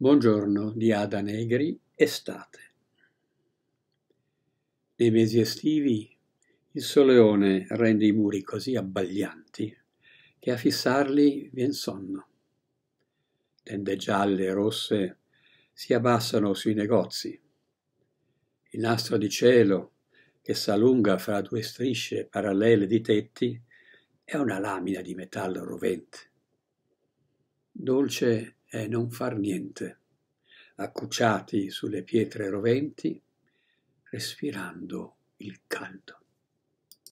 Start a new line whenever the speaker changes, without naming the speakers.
Buongiorno
di Ada Negri, estate.
Nei mesi estivi il soleone rende i muri così abbaglianti che a fissarli vien sonno. Tende gialle e rosse si abbassano sui negozi. Il nastro di cielo che s'allunga fra due strisce parallele di tetti è una lamina di metallo rovente. Dolce è non far niente, accucciati sulle pietre roventi, respirando il caldo.